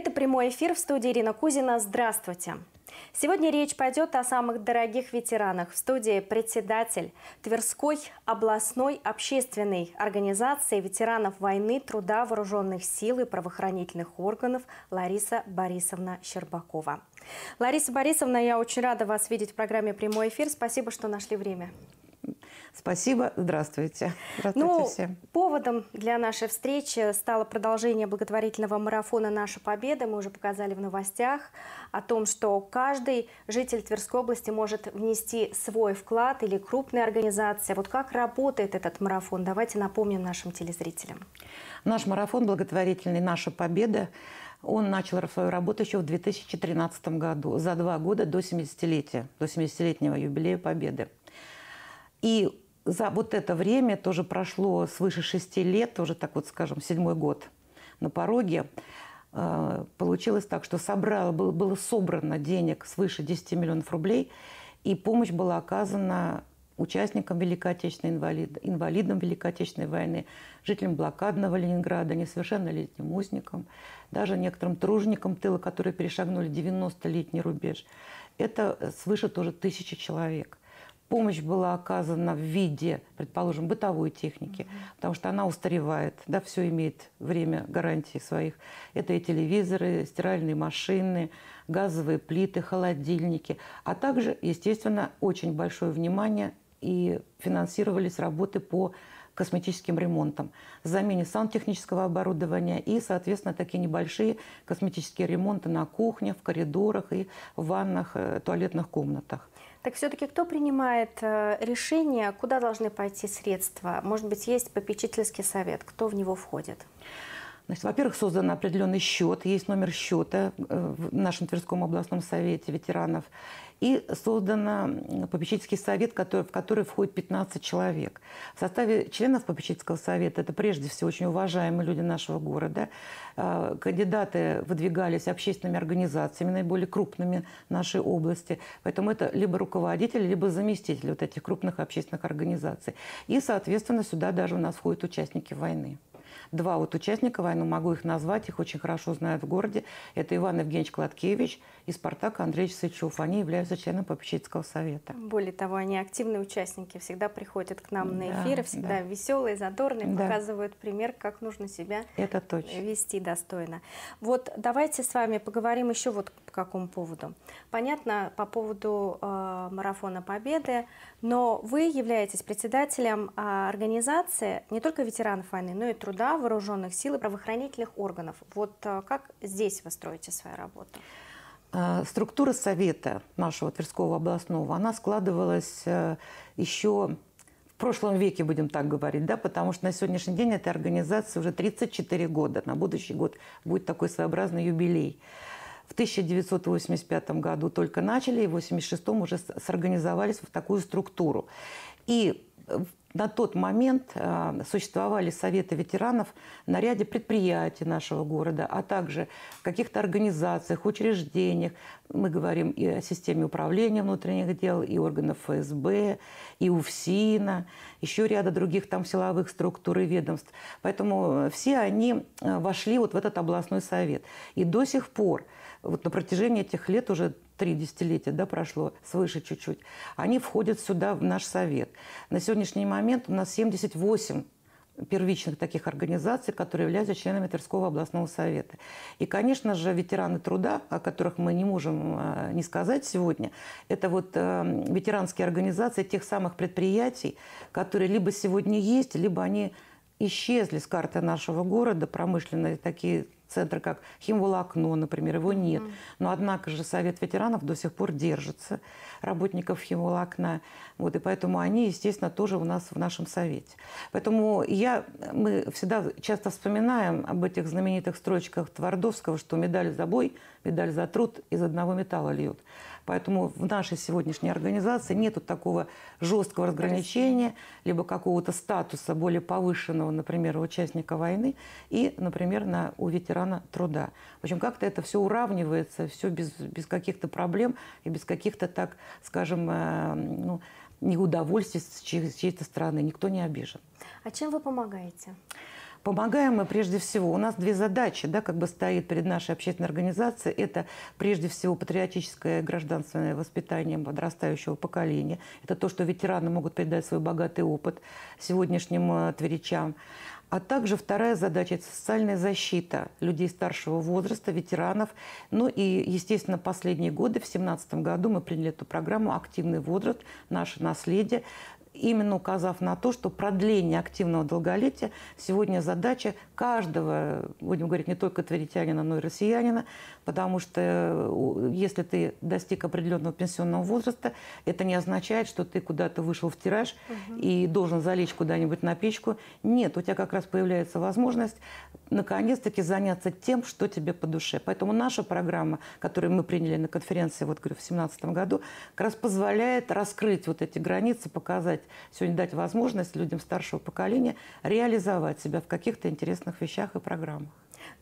Это прямой эфир в студии Ирина Кузина. Здравствуйте. Сегодня речь пойдет о самых дорогих ветеранах. В студии председатель Тверской областной общественной организации ветеранов войны, труда, вооруженных сил и правоохранительных органов Лариса Борисовна Щербакова. Лариса Борисовна, я очень рада вас видеть в программе «Прямой эфир». Спасибо, что нашли время. Спасибо, здравствуйте. Здравствуйте ну, всем. Поводом для нашей встречи стало продолжение благотворительного марафона «Наша победа». Мы уже показали в новостях о том, что каждый житель Тверской области может внести свой вклад или крупная организация. Вот как работает этот марафон? Давайте напомним нашим телезрителям. Наш марафон благотворительный «Наша победа» Он начал свою работу еще в 2013 году, за два года до 70-летия, до 70-летнего юбилея Победы. И за вот это время тоже прошло свыше шести лет, уже так вот, скажем, седьмой год на пороге. Э, получилось так, что собрало, было, было собрано денег свыше 10 миллионов рублей, и помощь была оказана участникам Великой Отечественной инвалид, инвалидам Великой Отечественной войны, жителям блокадного Ленинграда, несовершеннолетним узникам, даже некоторым труженикам тыла, которые перешагнули 90-летний рубеж. Это свыше тоже тысячи человек. Помощь была оказана в виде, предположим, бытовой техники, потому что она устаревает, да, все имеет время гарантии своих. Это и телевизоры, стиральные машины, газовые плиты, холодильники, а также, естественно, очень большое внимание и финансировались работы по косметическим ремонтом, замене сантехнического оборудования и, соответственно, такие небольшие косметические ремонты на кухне, в коридорах и в ваннах, э, туалетных комнатах. Так все-таки кто принимает э, решение, куда должны пойти средства? Может быть, есть попечительский совет? Кто в него входит? во-первых, создан определенный счет, есть номер счета э, в нашем Тверском областном совете ветеранов. И создан попечительский совет, который, в который входит 15 человек. В составе членов попечительского совета, это прежде всего очень уважаемые люди нашего города, э, кандидаты выдвигались общественными организациями, наиболее крупными нашей области. Поэтому это либо руководители, либо заместители вот этих крупных общественных организаций. И, соответственно, сюда даже у нас входят участники войны два вот участника войны, могу их назвать, их очень хорошо знают в городе. Это Иван Евгеньевич Кладкевич и Спартак Андреевич Сычев. Они являются членом попечительского совета. Более того, они активные участники, всегда приходят к нам на эфиры, да, всегда да. веселые, задорные, да. показывают пример, как нужно себя Это точно. вести достойно. Вот давайте с вами поговорим еще вот по какому поводу. Понятно, по поводу э, марафона Победы, но вы являетесь председателем э, организации не только ветеранов войны, но и труда, вооруженных сил и правоохранительных органов. Вот э, как здесь вы строите свою работу? Э, структура совета нашего Тверского областного, она складывалась э, еще в прошлом веке, будем так говорить, да, потому что на сегодняшний день этой организации уже 34 года. На будущий год будет такой своеобразный юбилей. В 1985 году только начали, и в 1986 уже сорганизовались в такую структуру. И э, на тот момент э, существовали советы ветеранов на ряде предприятий нашего города, а также в каких-то организациях, учреждениях. Мы говорим и о системе управления внутренних дел, и органов ФСБ, и УФСИНа еще ряда других там силовых структур и ведомств. Поэтому э, все они э, вошли вот в этот областной совет. И до сих пор, вот на протяжении этих лет уже три десятилетия да, прошло, свыше чуть-чуть, они входят сюда, в наш совет. На сегодняшний момент у нас 78 первичных таких организаций, которые являются членами Тверского областного совета. И, конечно же, ветераны труда, о которых мы не можем а, не сказать сегодня, это вот э, ветеранские организации тех самых предприятий, которые либо сегодня есть, либо они исчезли с карты нашего города, промышленные такие центры, как Химволокно, например, его нет. Но однако же Совет ветеранов до сих пор держится работников Химволокна. Вот, и поэтому они, естественно, тоже у нас в нашем Совете. Поэтому я, мы всегда часто вспоминаем об этих знаменитых строчках Твардовского, что медаль за бой, медаль за труд из одного металла льют. Поэтому в нашей сегодняшней организации нет такого жесткого разграничения, либо какого-то статуса более повышенного, например, у участника войны и, например, на, у ветерана труда. В общем, как-то это все уравнивается, все без, без каких-то проблем и без каких-то, так скажем, э, ну, неудовольствий с чьей-то стороны. Никто не обижен. А чем вы помогаете? Помогаем мы прежде всего. У нас две задачи, да, как бы стоит перед нашей общественной организацией. Это прежде всего патриотическое гражданственное воспитание подрастающего поколения. Это то, что ветераны могут передать свой богатый опыт сегодняшним э, тверичам. А также вторая задача – это социальная защита людей старшего возраста, ветеранов. Ну и, естественно, последние годы, в 2017 году мы приняли эту программу «Активный возраст. Наше наследие» именно указав на то, что продление активного долголетия сегодня задача каждого, будем говорить, не только тверитянина, но и россиянина, потому что если ты достиг определенного пенсионного возраста, это не означает, что ты куда-то вышел в тираж угу. и должен залечь куда-нибудь на печку. Нет, у тебя как раз появляется возможность наконец-таки заняться тем, что тебе по душе. Поэтому наша программа, которую мы приняли на конференции вот, говорю, в 2017 году, как раз позволяет раскрыть вот эти границы, показать, сегодня дать возможность людям старшего поколения реализовать себя в каких-то интересных вещах и программах.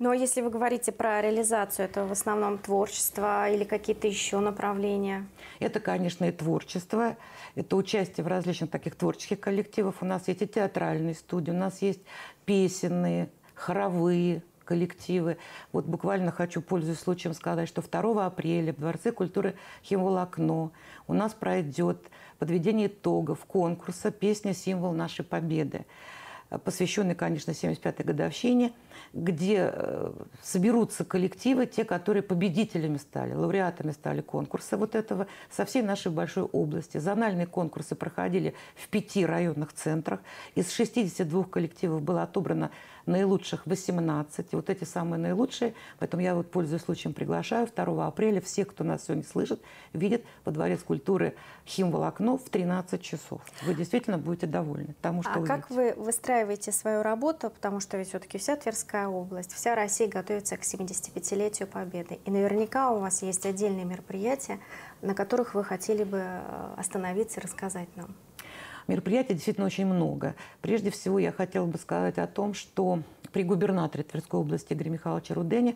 Но если вы говорите про реализацию, это в основном творчество или какие-то еще направления? Это, конечно, и творчество. Это участие в различных таких творческих коллективах. У нас есть и театральные студии, у нас есть песенные, хоровые, коллективы. Вот буквально хочу, пользуясь случаем, сказать, что 2 апреля в Дворце культуры «Химволокно» у нас пройдет подведение итогов конкурса «Песня – символ нашей победы» посвященный, конечно, 75-й годовщине, где э, соберутся коллективы, те, которые победителями стали, лауреатами стали конкурса вот этого со всей нашей большой области. Зональные конкурсы проходили в пяти районных центрах. Из 62 коллективов было отобрано наилучших 18. вот эти самые наилучшие, поэтому я вот пользуясь случаем приглашаю 2 апреля всех, кто нас сегодня слышит, видит во Дворец культуры Химволокно в 13 часов. Вы действительно будете довольны тому, а что а вы как видите. вы выстраиваете перестраиваете свою работу, потому что ведь все-таки вся Тверская область, вся Россия готовится к 75-летию Победы. И наверняка у вас есть отдельные мероприятия, на которых вы хотели бы э, остановиться и рассказать нам. Мероприятий действительно очень много. Прежде всего я хотела бы сказать о том, что при губернаторе Тверской области Игоре Михайловиче Рудене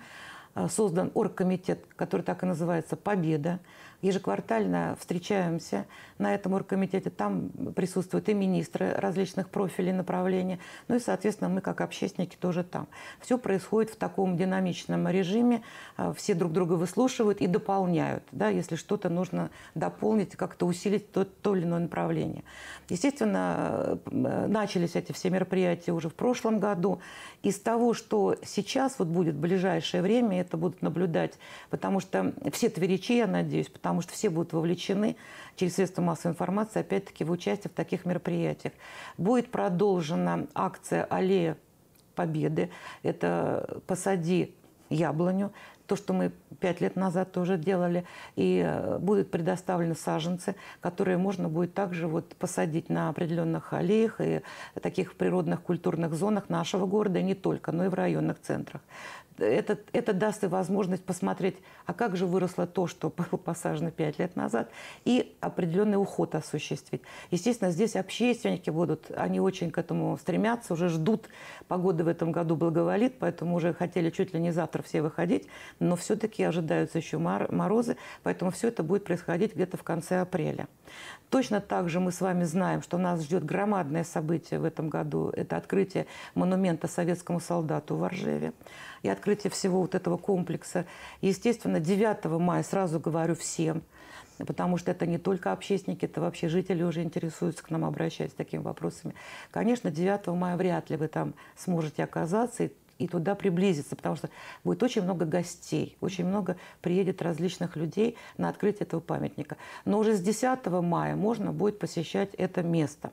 э, создан оргкомитет, который так и называется «Победа», ежеквартально встречаемся на этом оргкомитете. Там присутствуют и министры различных профилей, направлений. Ну и, соответственно, мы как общественники тоже там. Все происходит в таком динамичном режиме. А, все друг друга выслушивают и дополняют, да, если что-то нужно дополнить, как-то усилить то, то или иное направление. Естественно, э, начались эти все мероприятия уже в прошлом году. Из того, что сейчас вот будет в ближайшее время, это будут наблюдать, потому что все тверичи, я надеюсь, потому потому что все будут вовлечены через средства массовой информации, опять-таки, в участие в таких мероприятиях. Будет продолжена акция «Аллея Победы». Это «Посади яблоню» то, что мы пять лет назад тоже делали, и э, будут предоставлены саженцы, которые можно будет также вот посадить на определенных аллеях и таких природных культурных зонах нашего города, и не только, но и в районных центрах. Это, это даст и возможность посмотреть, а как же выросло то, что было посажено пять лет назад, и определенный уход осуществить. Естественно, здесь общественники будут, они очень к этому стремятся, уже ждут. Погода в этом году благоволит, поэтому уже хотели чуть ли не завтра все выходить но все-таки ожидаются еще морозы, поэтому все это будет происходить где-то в конце апреля. Точно так же мы с вами знаем, что нас ждет громадное событие в этом году. Это открытие монумента советскому солдату в Ржеве и открытие всего вот этого комплекса. Естественно, 9 мая сразу говорю всем, потому что это не только общественники, это вообще жители уже интересуются к нам, обращаясь с такими вопросами. Конечно, 9 мая вряд ли вы там сможете оказаться, и и туда приблизиться, потому что будет очень много гостей, очень много приедет различных людей на открытие этого памятника. Но уже с 10 мая можно будет посещать это место.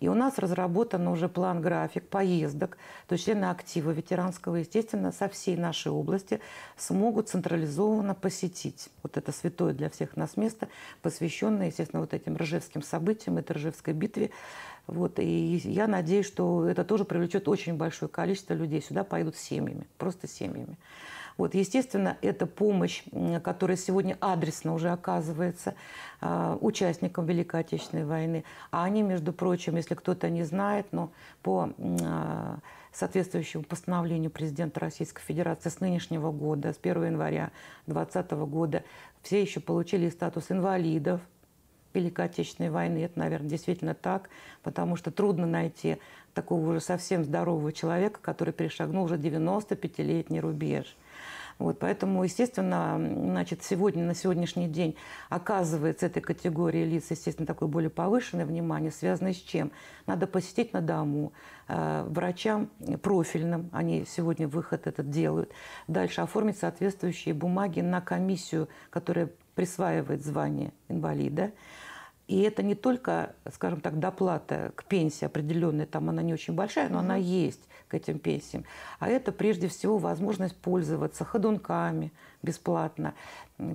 И у нас разработан уже план-график поездок, то есть члены актива ветеранского, естественно, со всей нашей области смогут централизованно посетить вот это святое для всех нас место, посвященное, естественно, вот этим ржевским событиям, этой ржевской битве, вот, и я надеюсь, что это тоже привлечет очень большое количество людей. Сюда пойдут семьями, просто семьями. Вот, естественно, это помощь, которая сегодня адресно уже оказывается а, участникам Великой Отечественной войны. А они, между прочим, если кто-то не знает, но по а, соответствующему постановлению президента Российской Федерации с нынешнего года, с 1 января 2020 года, все еще получили статус инвалидов – Великой Отечественной войны. Это, наверное, действительно так, потому что трудно найти такого уже совсем здорового человека, который перешагнул уже 95-летний рубеж. Вот, поэтому, естественно, значит, сегодня, на сегодняшний день оказывается этой категории лиц, естественно, такое более повышенное внимание, связанное с чем? Надо посетить на дому э, врачам профильным, они сегодня выход этот делают, дальше оформить соответствующие бумаги на комиссию, которая присваивает звание инвалида. И это не только, скажем так, доплата к пенсии определенная, там она не очень большая, но она есть к этим пенсиям. А это прежде всего возможность пользоваться ходунками бесплатно,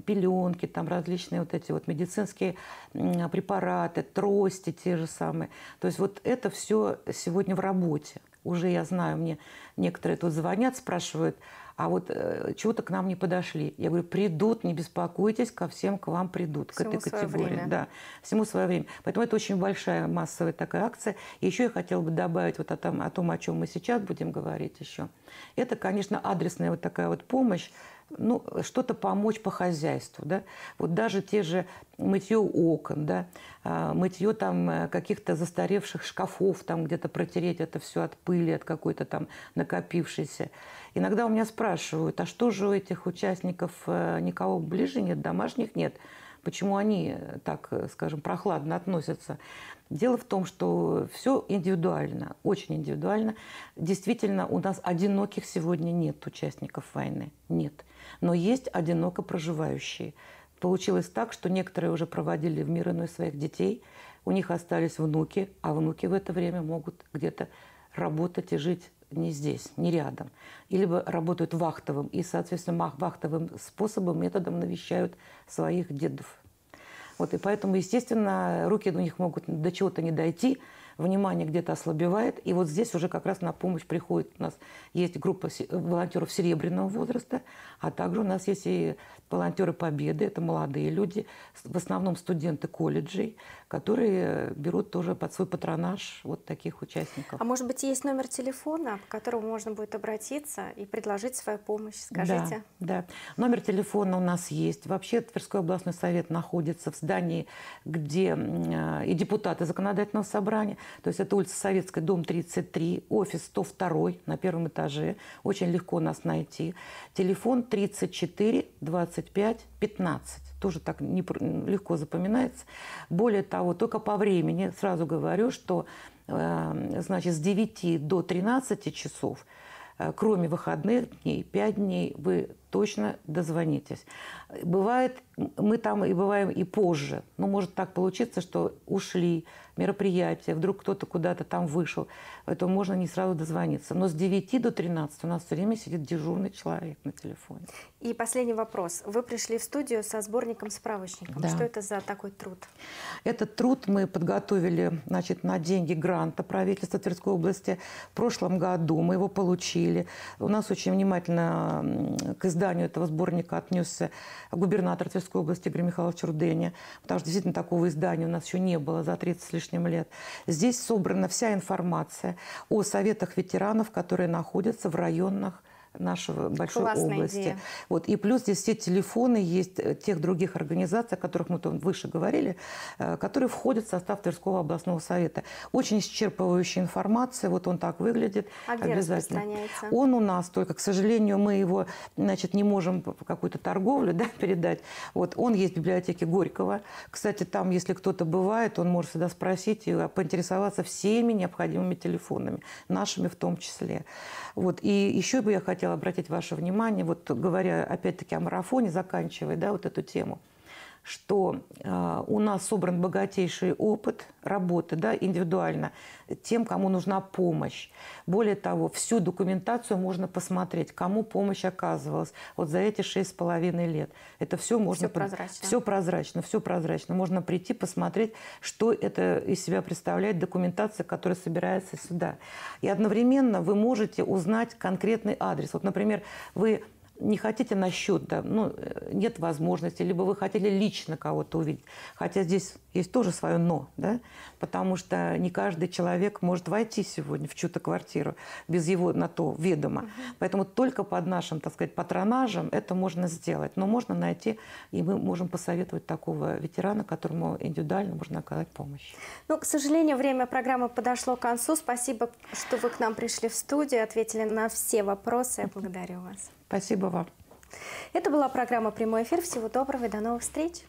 пеленки, там различные вот эти вот медицинские препараты, трости те же самые. То есть вот это все сегодня в работе. Уже я знаю, мне некоторые тут звонят, спрашивают, а вот э, чего-то к нам не подошли. Я говорю, придут, не беспокойтесь, ко всем к вам придут, всему к этой категории. Время. Да, всему свое время. Поэтому это очень большая массовая такая акция. И еще я хотела бы добавить вот о том, о том, о чем мы сейчас будем говорить еще. Это, конечно, адресная вот такая вот помощь, ну, что-то помочь по хозяйству, да, вот даже те же мытье окон, да, а, мытье там э, каких-то застаревших шкафов, там где-то протереть это все от пыли, от какой-то там накопившейся. Иногда у меня спрашивают, а что же у этих участников э, никого ближе нет, домашних нет? почему они э, так, э, скажем, прохладно относятся. Дело в том, что все индивидуально, очень индивидуально. Действительно, у нас одиноких сегодня нет участников войны, нет. Но есть одиноко проживающие. Получилось так, что некоторые уже проводили в мир иной своих детей, у них остались внуки, а внуки в это время могут где-то работать и жить не здесь, не рядом. Или работают вахтовым и, соответственно, вахтовым способом, методом навещают своих дедов. Вот, и поэтому, естественно, руки у них могут до чего-то не дойти, внимание где-то ослабевает. И вот здесь уже как раз на помощь приходит. У нас есть группа волонтеров серебряного возраста, а также у нас есть и волонтеры Победы. Это молодые люди, в основном студенты колледжей, которые берут тоже под свой патронаж вот таких участников. А может быть, есть номер телефона, к которому можно будет обратиться и предложить свою помощь? Скажите. Да, да. Номер телефона у нас есть. Вообще Тверской областной совет находится в здании, где э, и депутаты законодательного собрания, то есть это улица Советская, дом 33, офис 102 на первом этаже. Очень легко нас найти. Телефон 34 25 15. Тоже так не, легко запоминается. Более того, только по времени, сразу говорю, что э, значит, с 9 до 13 часов э, кроме выходных дней, 5 дней вы точно дозвонитесь. Бывает, мы там и бываем и позже. Но ну, может так получиться, что ушли мероприятия, вдруг кто-то куда-то там вышел. Поэтому можно не сразу дозвониться. Но с 9 до 13 у нас все время сидит дежурный человек на телефоне. И последний вопрос. Вы пришли в студию со сборником-справочником. Да. Что это за такой труд? Этот труд мы подготовили значит, на деньги гранта правительства Тверской области. В прошлом году мы его получили. У нас очень внимательно к изданию изданию этого сборника отнесся губернатор Тверской области Игорь Михайлович Рудени, потому что действительно такого издания у нас еще не было за 30 с лишним лет. Здесь собрана вся информация о советах ветеранов, которые находятся в районных нашего большой Классная области. Идея. Вот. И плюс здесь все телефоны есть э, тех других организаций, о которых мы там выше говорили, э, которые входят в состав Тверского областного совета. Очень исчерпывающая информация, вот он так выглядит. А где обязательно. Он у нас только, к сожалению, мы его значит, не можем какую-то торговлю да, передать. Вот. Он есть в библиотеке Горького. Кстати, там, если кто-то бывает, он может всегда спросить и а, поинтересоваться всеми необходимыми телефонами, нашими в том числе. Вот. И еще бы я хотела хотела обратить ваше внимание, вот говоря опять-таки о марафоне, заканчивая да, вот эту тему – что э, у нас собран богатейший опыт работы да, индивидуально тем, кому нужна помощь. Более того, всю документацию можно посмотреть, кому помощь оказывалась вот за эти шесть с половиной лет. Это все можно... Все прозрачно. Все прозрачно, все прозрачно. Можно прийти, посмотреть, что это из себя представляет документация, которая собирается сюда. И одновременно вы можете узнать конкретный адрес. Вот, например, вы не хотите на счет, да, ну, э, нет возможности, либо вы хотели лично кого-то увидеть. Хотя здесь есть тоже свое «но», да, потому что не каждый человек может войти сегодня в чью-то квартиру без его на то ведома. Угу. Поэтому только под нашим, так сказать, патронажем это можно сделать. Но можно найти, и мы можем посоветовать такого ветерана, которому индивидуально можно оказать помощь. Ну, к сожалению, время программы подошло к концу. Спасибо, что вы к нам пришли в студию, ответили на все вопросы. Я благодарю вас. Спасибо вам. Это была программа «Прямой эфир». Всего доброго и до новых встреч.